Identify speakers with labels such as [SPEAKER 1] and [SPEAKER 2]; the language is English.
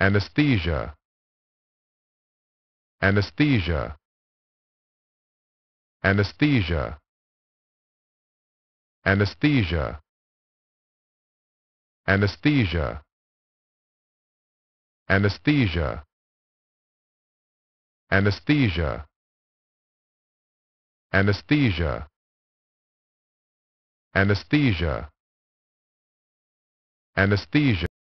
[SPEAKER 1] anesthesia anesthesia anesthesia anesthesia anesthesia anesthesia anesthesia anesthesia anesthesia anesthesia